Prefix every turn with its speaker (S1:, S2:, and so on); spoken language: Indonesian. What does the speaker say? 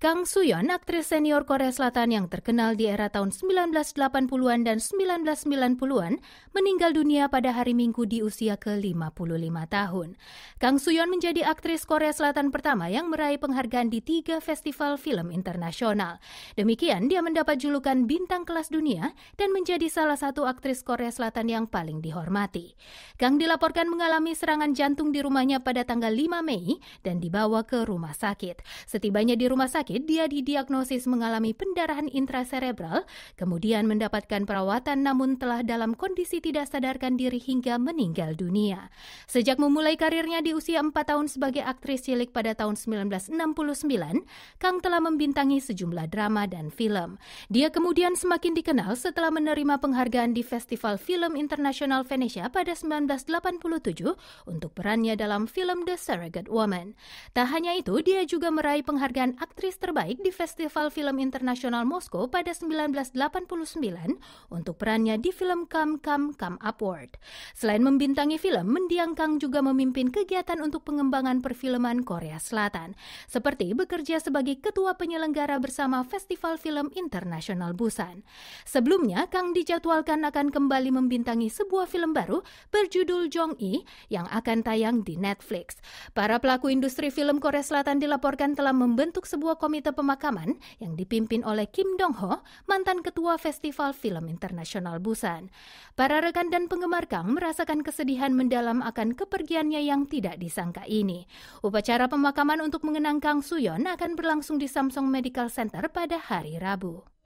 S1: Kang Suyon, aktris senior Korea Selatan yang terkenal di era tahun 1980-an dan 1990-an, meninggal dunia pada hari Minggu di usia ke-55 tahun. Kang Suyon menjadi aktris Korea Selatan pertama yang meraih penghargaan di tiga festival film internasional. Demikian, dia mendapat julukan bintang kelas dunia dan menjadi salah satu aktris Korea Selatan yang paling dihormati. Kang dilaporkan mengalami serangan jantung di rumahnya pada tanggal 5 Mei dan dibawa ke rumah sakit. Setibanya di rumah sakit, sakit, dia didiagnosis mengalami pendarahan intraserebral, kemudian mendapatkan perawatan namun telah dalam kondisi tidak sadarkan diri hingga meninggal dunia. Sejak memulai karirnya di usia 4 tahun sebagai aktris cilik pada tahun 1969, Kang telah membintangi sejumlah drama dan film. Dia kemudian semakin dikenal setelah menerima penghargaan di Festival Film Internasional Venesia pada 1987 untuk perannya dalam film The Surrogate Woman. Tak hanya itu, dia juga meraih penghargaan aktris terbaik di Festival Film Internasional Moskow pada 1989 untuk perannya di film Come Come Come Upward. Selain membintangi film, Mendiang Kang juga memimpin kegiatan untuk pengembangan perfilman Korea Selatan, seperti bekerja sebagai ketua penyelenggara bersama Festival Film Internasional Busan. Sebelumnya, Kang dijadwalkan akan kembali membintangi sebuah film baru berjudul Jong I yang akan tayang di Netflix. Para pelaku industri film Korea Selatan dilaporkan telah membentuk sebuah komunitas Komite Pemakaman yang dipimpin oleh Kim Dong Ho, mantan ketua Festival Film Internasional Busan. Para rekan dan penggemar Kang merasakan kesedihan mendalam akan kepergiannya yang tidak disangka ini. Upacara pemakaman untuk mengenang Kang Suyon akan berlangsung di Samsung Medical Center pada hari Rabu.